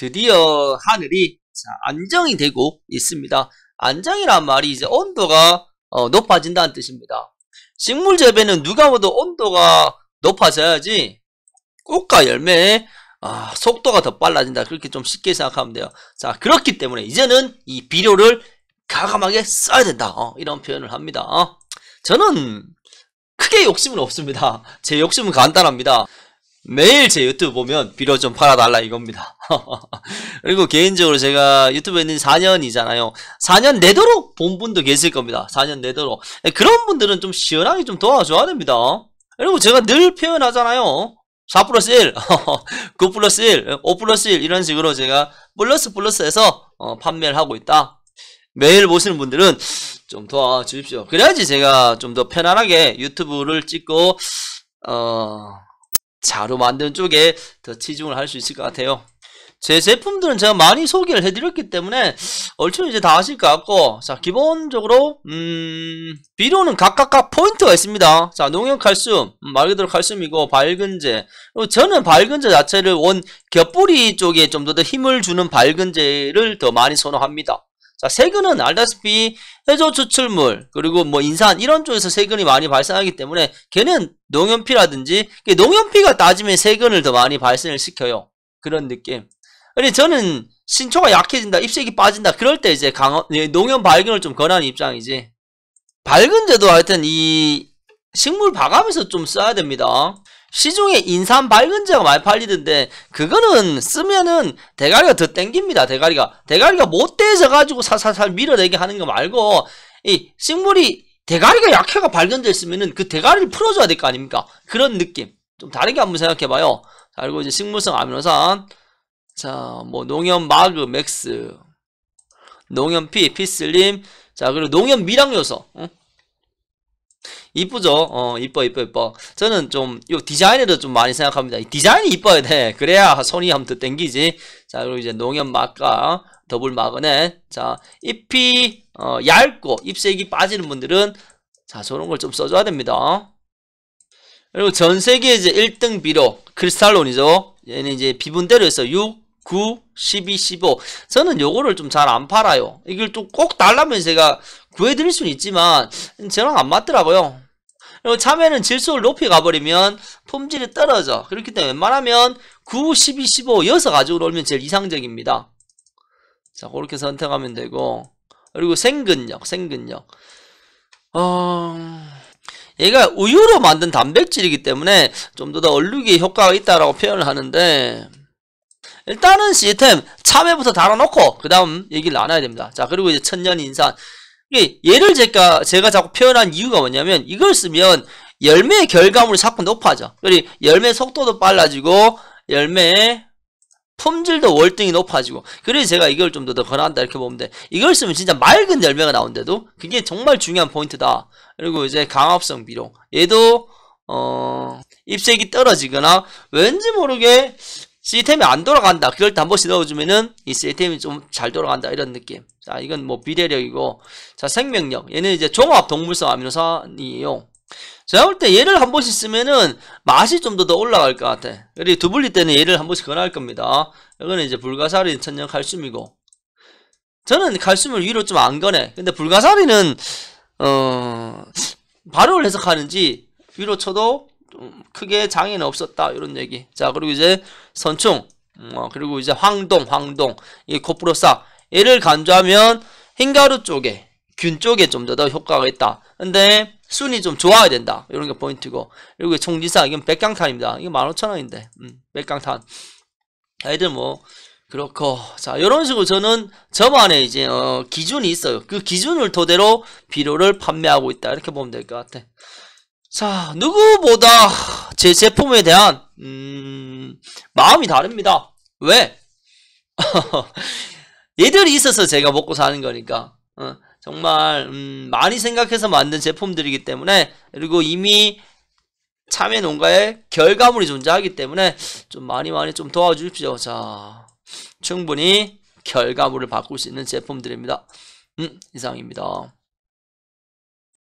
드디어 하늘이 안정이 되고 있습니다. 안정이란 말이 이제 온도가 어, 높아진다는 뜻입니다. 식물 재배는 누가 봐도 온도가 높아져야지 꽃과 열매의 아, 속도가 더 빨라진다. 그렇게 좀 쉽게 생각하면 돼요. 자, 그렇기 때문에 이제는 이 비료를 가감하게 써야 된다. 어, 이런 표현을 합니다. 어. 저는 크게 욕심은 없습니다. 제 욕심은 간단합니다. 매일 제 유튜브 보면 비료 좀 팔아달라 이겁니다. 그리고 개인적으로 제가 유튜브에 있는 4년이잖아요. 4년 내도록 본 분도 계실 겁니다. 4년 내도록. 네, 그런 분들은 좀 시원하게 좀 도와줘야 됩니다. 그리고 제가 늘 표현하잖아요. 4 플러스 1, 9 플러스 1, 5 플러스 1 이런 식으로 제가 플러스 플러스해서 어, 판매를 하고 있다. 매일 보시는 분들은 좀 도와주십시오. 그래야지 제가 좀 더 편안하게 유튜브를 찍고 어... 자로 만드는 쪽에 더 치중을 할 수 있을 것 같아요. 제 제품들은 제가 많이 소개를 해드렸기 때문에 얼추 이제 다 아실 것 같고 자 기본적으로 음 비료는 각각각 포인트가 있습니다 자농협 칼슘 음, 말 그대로 칼슘이고 밝은제 그리고 저는 밝은제 자체를 원곁뿌리 쪽에 좀 더 힘을 주는 밝은제를 더 많이 선호합니다 자, 세균은 알다시피 해저 추출물 그리고 뭐 인산 이런 쪽에서 세균이 많이 발생하기 때문에 걔는 농염피라든지농염피가 따지면 세균을더 많이 발생을 시켜요. 그런 느낌. 근데 저는 신초가 약해진다, 입색이 빠진다 그럴 때 이제 강농염발견을좀 권하는 입장이지. 밝은데도 하여튼 이 식물 박가면서좀 써야 됩니다. 시중에 인삼 밝은제가 많이 팔리던데 그거는 쓰면은 대가리가 더 땡깁니다. 대가리가 대가리가 못 떼져가지고 살살살 밀어내게 하는 거 말고 이 식물이 대가리가 약해가 발견있으면은그 대가리를 풀어줘야 될 거 아닙니까? 그런 느낌. 좀 다르게 한번 생각해봐요. 자, 그리고 이제 식물성 아미노산. 자, 뭐 농염 마그 맥스, 농염 피 피슬림. 자, 그리고 농염 미량 요소. 응? 이쁘죠? 어, 이뻐, 이뻐, 이뻐. 저는 좀, 요디자인에도좀 많이 생각합니다. 디자인이 이뻐야 돼. 그래야 손이 한번 더 땡기지. 자, 그리고 이제 농협 막과 더블 마그넷. 자, 잎이, 어, 얇고, 잎색이 빠지는 분들은, 자, 저런 걸 좀 써줘야 됩니다. 그리고 전 세계 이제 1등 비료, 크리스탈론이죠? 얘는 이제 비분대로 해서 6, 9, 12, 15. 저는 요거를 좀 잘 안 팔아요. 이걸 또 꼭 달라면 제가 구해드릴 수는 있지만 저랑 안 맞더라고요. 그리고 참외는 질소를 높이 가버리면 품질이 떨어져. 그렇기 때문에 웬만하면 9, 12, 15 이어서 가지고 놀면 제일 이상적입니다. 자 그렇게 선택하면 되고 그리고 생근력, 생근력. 어... 얘가 우유로 만든 단백질이기 때문에 좀 더 더 얼룩이 효과가 있다라고 표현을 하는데 일단은 시스템 참외부터 달아놓고 그 다음 얘기를 나눠야 됩니다. 자 그리고 이제 천년인산 얘를 제가, 제가 자꾸 표현한 이유가 뭐냐면 이걸 쓰면 열매의 결과물이 자꾸 높아져. 그리 열매 속도도 빨라지고 열매의 품질도 월등히 높아지고 그래서 제가 이걸 좀더 권한다 이렇게 보면 돼 이걸 쓰면 진짜 맑은 열매가 나온데도 그게 정말 중요한 포인트다 그리고 이제 강압성 비료 얘도 어, 잎색이 떨어지거나 왠지 모르게 시스템이 안 돌아간다. 그럴 때 한 번씩 넣어주면은 이 시스템이 좀 잘 돌아간다. 이런 느낌. 자, 이건 뭐 비례력이고. 자, 생명력. 얘는 이제 종합 동물성 아미노산이에요. 제가 볼 때 얘를 한 번씩 쓰면은 맛이 좀 더 더 올라갈 것 같아. 그리고 두블리 때는 얘를 한 번씩 권할 겁니다. 이거는 이제 불가사리 천연 칼슘이고. 저는 칼슘을 위로 좀안 거네. 근데 불가사리는, 어, 발효를 해석하는지 위로 쳐도 좀 크게 장애는 없었다 이런 얘기. 자 그리고 이제 선충 음, 어, 그리고 이제 황동 황동 이 코프로사 얘를 간주하면 흰가루 쪽에 균 쪽에 좀 더 더 효과가 있다. 근데 순이 좀 좋아야 된다. 이런 게 포인트고. 그리고 총지사 이건 백강탄입니다. 이거 15,000원인데. 음, 백강탄. 애들 뭐 그렇고 자 이런 식으로 저는 저만의 이제 어, 기준이 있어요. 그 기준을 토대로 비료를 판매하고 있다. 이렇게 보면 될 것 같아. 자, 누구보다 제 제품에 대한 음, 마음이 다릅니다. 왜? 얘들이 있어서 제가 먹고 사는 거니까 어, 정말 음, 많이 생각해서 만든 제품들이기 때문에 그리고 이미 참외 농가의 결과물이 존재하기 때문에 좀 많이 많이 좀 도와주십시오. 자, 충분히 결과물을 바꿀 수 있는 제품들입니다. 음, 이상입니다.